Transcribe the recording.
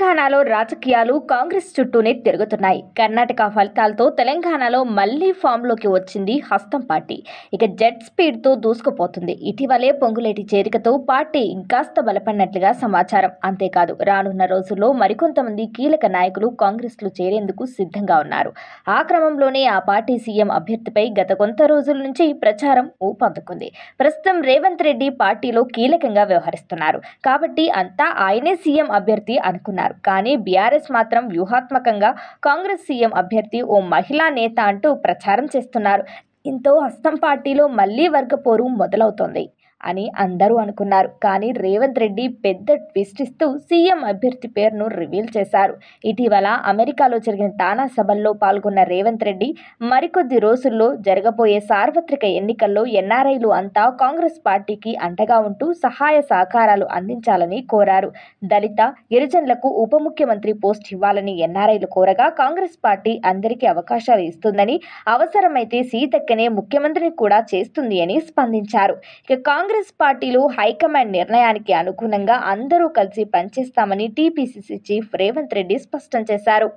తెలంగాణలో రాజకీయాలు కాంగ్రెస్ చుట్టూనే తిరుగుతున్నాయి కర్ణాటక ఫలితాలతో తెలంగాణలో మళ్లీ ఫామ్లోకి వచ్చింది హస్తం పార్టీ ఇక జెట్ స్పీడ్తో దూసుకుపోతుంది ఇటీవలే పొంగులేటి చేరికతో పార్టీ ఇంకాస్త బలపడినట్లుగా సమాచారం అంతేకాదు రానున్న రోజుల్లో మరికొంతమంది కీలక నాయకులు కాంగ్రెస్లో చేరేందుకు సిద్ధంగా ఉన్నారు ఆ క్రమంలోనే ఆ పార్టీ సీఎం అభ్యర్థిపై గత కొంత రోజుల నుంచి ప్రచారం ఊపందుకుంది ప్రస్తుతం రేవంత్ రెడ్డి పార్టీలో కీలకంగా వ్యవహరిస్తున్నారు కాబట్టి అంతా ఆయనే సీఎం అభ్యర్థి అనుకున్నారు చేశారు కానీ బీఆర్ఎస్ మాత్రం వ్యూహాత్మకంగా కాంగ్రెస్ సీఎం అభ్యర్థి ఓ మహిళా నేత అంటూ ప్రచారం చేస్తున్నారు దీంతో హస్తం పార్టీలో మళ్లీ వర్గపోరు మొదలవుతోంది అని అందరూ అనుకున్నారు కానీ రేవంత్ రెడ్డి పెద్ద ట్విస్ట్ ఇస్తూ సీఎం అభ్యర్థి పేరును రివీల్ చేశారు ఇటీవల అమెరికాలో జరిగిన తానా సభల్లో పాల్గొన్న రేవంత్ రెడ్డి మరికొద్ది రోజుల్లో జరగబోయే సార్వత్రిక ఎన్నికల్లో ఎన్ఆర్ఐలు అంతా కాంగ్రెస్ పార్టీకి అండగా ఉంటూ సహాయ సహకారాలు అందించాలని కోరారు దళిత గిరిజనులకు ఉప ముఖ్యమంత్రి పోస్ట్ ఇవ్వాలని ఎన్ఆర్ఐలు కోరగా కాంగ్రెస్ పార్టీ అందరికీ అవకాశాలు ఇస్తుందని అవసరమైతే సీతక్కనే ముఖ్యమంత్రిని కూడా చేస్తుంది అని స్పందించారు ఇక కాంగ్రెస్ కాంగ్రెస్ పార్టీలో హైకమాండ్ నిర్ణయానికి అనుగుణంగా అందరూ కలిసి పనిచేస్తామని టీపీసీసీ చీఫ్ రేవంత్ రెడ్డి స్పష్టం చేశారు